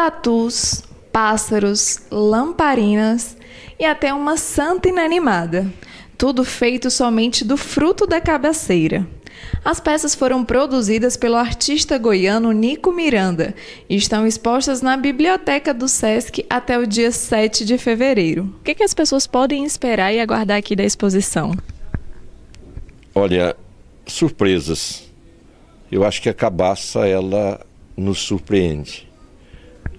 tatus, pássaros, lamparinas e até uma santa inanimada. Tudo feito somente do fruto da cabaceira. As peças foram produzidas pelo artista goiano Nico Miranda e estão expostas na biblioteca do SESC até o dia 7 de fevereiro. O que, que as pessoas podem esperar e aguardar aqui da exposição? Olha, surpresas. Eu acho que a cabaça ela nos surpreende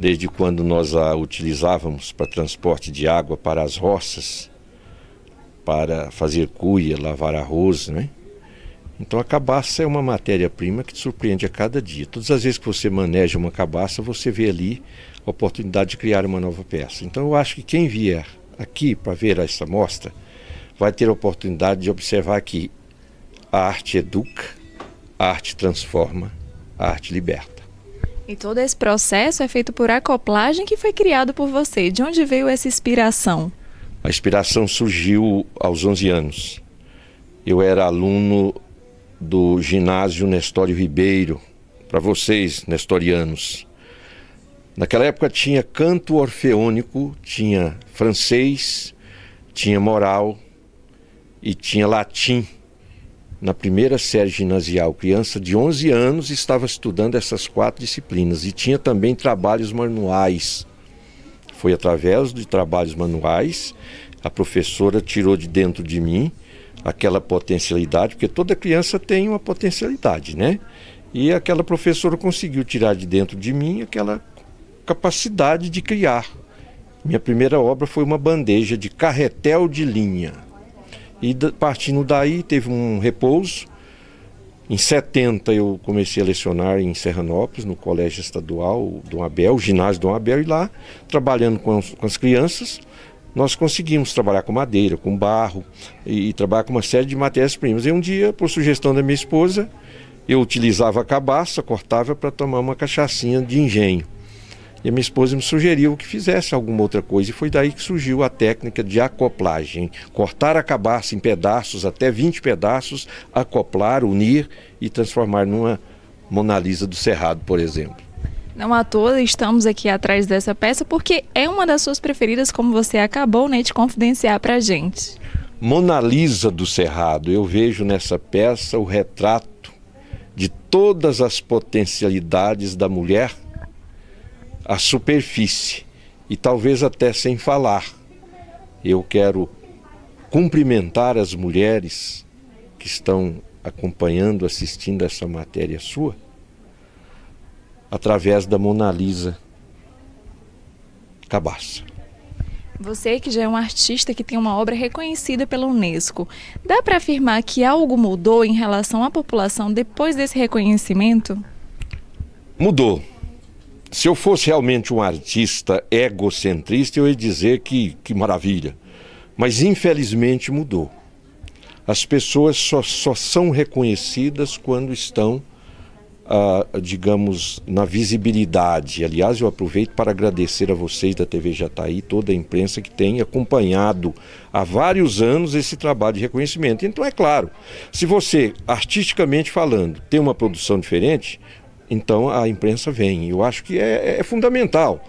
desde quando nós a utilizávamos para transporte de água para as roças, para fazer cuia, lavar arroz, né? Então a cabaça é uma matéria-prima que te surpreende a cada dia. Todas as vezes que você maneja uma cabaça, você vê ali a oportunidade de criar uma nova peça. Então eu acho que quem vier aqui para ver essa mostra vai ter a oportunidade de observar que a arte educa, a arte transforma, a arte liberta. E todo esse processo é feito por acoplagem que foi criado por você. De onde veio essa inspiração? A inspiração surgiu aos 11 anos. Eu era aluno do ginásio Nestório Ribeiro, para vocês, nestorianos. Naquela época tinha canto orfeônico, tinha francês, tinha moral e tinha latim na primeira série ginasial, criança de 11 anos estava estudando essas quatro disciplinas e tinha também trabalhos manuais. Foi através de trabalhos manuais a professora tirou de dentro de mim aquela potencialidade, porque toda criança tem uma potencialidade, né? E aquela professora conseguiu tirar de dentro de mim aquela capacidade de criar. Minha primeira obra foi uma bandeja de carretel de linha. E partindo daí teve um repouso. Em 70 eu comecei a lecionar em Serranópolis, no Colégio Estadual do Abel, ginásio do Abel, e lá, trabalhando com as, com as crianças, nós conseguimos trabalhar com madeira, com barro e, e trabalhar com uma série de matérias-primas. E um dia, por sugestão da minha esposa, eu utilizava a cabaça, cortava para tomar uma cachaçinha de engenho. E a minha esposa me sugeriu que fizesse alguma outra coisa, e foi daí que surgiu a técnica de acoplagem. Cortar a cabaça em pedaços, até 20 pedaços, acoplar, unir e transformar numa Mona Lisa do Cerrado, por exemplo. Não à toa estamos aqui atrás dessa peça porque é uma das suas preferidas, como você acabou né, de confidenciar para gente. Mona Lisa do Cerrado, eu vejo nessa peça o retrato de todas as potencialidades da mulher à superfície e talvez até sem falar. Eu quero cumprimentar as mulheres que estão acompanhando, assistindo essa matéria sua, através da Mona Lisa Cabaça. Você que já é um artista que tem uma obra reconhecida pela Unesco, dá para afirmar que algo mudou em relação à população depois desse reconhecimento? Mudou se eu fosse realmente um artista egocentrista, eu ia dizer que, que maravilha. Mas infelizmente mudou. As pessoas só, só são reconhecidas quando estão, ah, digamos, na visibilidade. Aliás, eu aproveito para agradecer a vocês da TV Jataí, toda a imprensa que tem acompanhado há vários anos esse trabalho de reconhecimento. Então, é claro, se você, artisticamente falando, tem uma produção diferente, então a imprensa vem. Eu acho que é, é, é fundamental.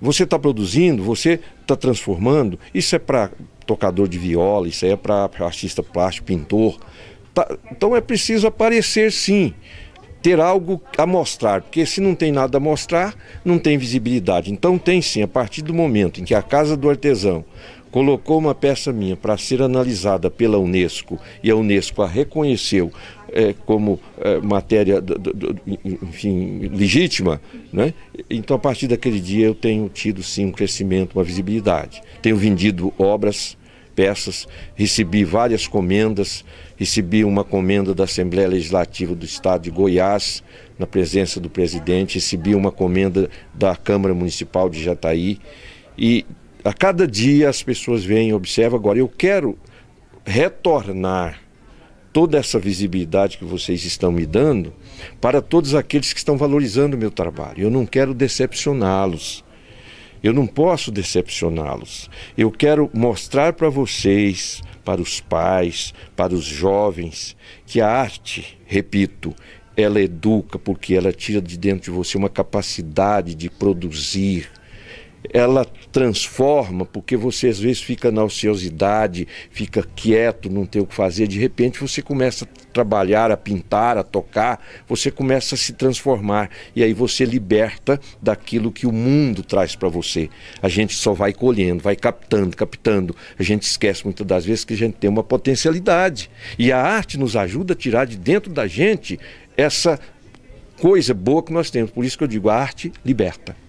Você está produzindo, você está transformando. Isso é para tocador de viola, isso é para artista plástico, pintor. Tá, então é preciso aparecer sim, ter algo a mostrar, porque se não tem nada a mostrar, não tem visibilidade. Então tem sim, a partir do momento em que a Casa do Artesão colocou uma peça minha para ser analisada pela Unesco e a Unesco a reconheceu é, como é, matéria do, do, enfim, legítima, né? então a partir daquele dia eu tenho tido sim um crescimento, uma visibilidade. Tenho vendido obras, peças, recebi várias comendas, recebi uma comenda da Assembleia Legislativa do Estado de Goiás, na presença do presidente, recebi uma comenda da Câmara Municipal de Jataí e a cada dia as pessoas vêm e observam. Agora, eu quero retornar toda essa visibilidade que vocês estão me dando para todos aqueles que estão valorizando o meu trabalho. Eu não quero decepcioná-los. Eu não posso decepcioná-los. Eu quero mostrar para vocês, para os pais, para os jovens, que a arte, repito, ela educa porque ela tira de dentro de você uma capacidade de produzir, ela transforma, porque você às vezes fica na ociosidade, fica quieto, não tem o que fazer, de repente você começa a trabalhar, a pintar, a tocar, você começa a se transformar e aí você liberta daquilo que o mundo traz para você. A gente só vai colhendo, vai captando, captando. A gente esquece muitas das vezes que a gente tem uma potencialidade e a arte nos ajuda a tirar de dentro da gente essa coisa boa que nós temos. Por isso que eu digo, a arte liberta.